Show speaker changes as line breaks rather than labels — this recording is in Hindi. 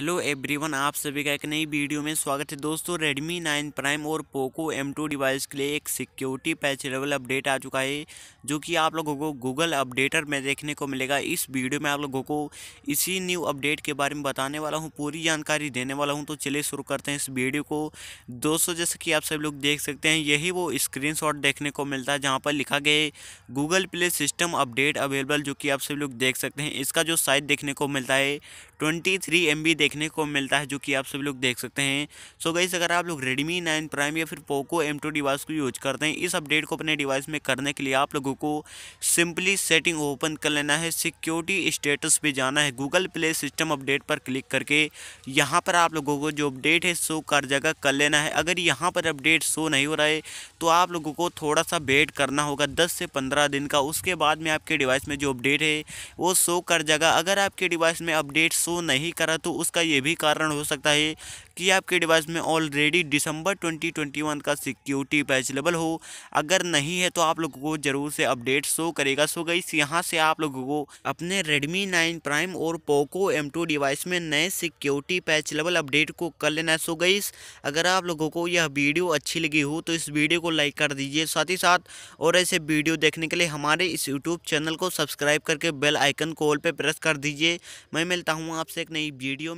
हेलो एवरीवन आप सभी का एक नई वीडियो में स्वागत है दोस्तों रेडमी नाइन प्राइम और पोको एम टू डिवाइस के लिए एक सिक्योरिटी पैच लेवल अपडेट आ चुका है जो कि आप लोगों को गूगल अपडेटर में देखने को मिलेगा इस वीडियो में आप लोगों को इसी न्यू अपडेट के बारे में बताने वाला हूं पूरी जानकारी देने वाला हूँ तो चलिए शुरू करते हैं इस वीडियो को दोस्तों जैसे कि आप सभी लोग देख सकते हैं यही वो स्क्रीन देखने को मिलता है जहाँ पर लिखा गया Google Play system update available जो कि आप सभी लोग देख सकते हैं इसका जो साइज देखने को मिलता है ट्वेंटी थ्री देख देखने को मिलता है जो कि आप सभी लोग देख सकते हैं सो so गईस अगर आप लोग रेडमी नाइन प्राइम या फिर पोको एम टू डिवाइस को यूज करते हैं इस अपडेट को अपने डिवाइस में करने के लिए आप लोगों को सिंपली सेटिंग ओपन कर लेना है सिक्योरिटी स्टेटस पे जाना है गूगल प्ले सिस्टम अपडेट पर क्लिक करके यहाँ पर आप लोगों को जो अपडेट है शो कर जगह कर लेना है अगर यहाँ पर अपडेट शो नहीं हो रहा है तो आप लोगों को थोड़ा सा वेट करना होगा दस से पंद्रह दिन का उसके बाद में आपके डिवाइस में जो अपडेट है वो शो कर जाएगा अगर आपके डिवाइस में अपडेट शो नहीं करा तो उस इसका ये भी कारण हो सकता है कि आपके डिवाइस में ऑलरेडी दिसंबर 2021 का सिक्योरिटी पैच लेवल हो अगर नहीं है तो आप लोगों को ज़रूर से अपडेट शो करेगा सो गई यहाँ से आप लोगों को अपने रेडमी नाइन प्राइम और पोको एम टू डिवाइस में नए सिक्योरिटी पैच लेवल अपडेट को कर लेना है सो गई अगर आप लोगों को यह वीडियो अच्छी लगी हो तो इस वीडियो को लाइक कर दीजिए साथ ही साथ और ऐसे वीडियो देखने के लिए हमारे इस यूट्यूब चैनल को सब्सक्राइब करके बेल आइकन कॉल पर प्रेस कर दीजिए मैं मिलता हूँ आपसे एक नई वीडियो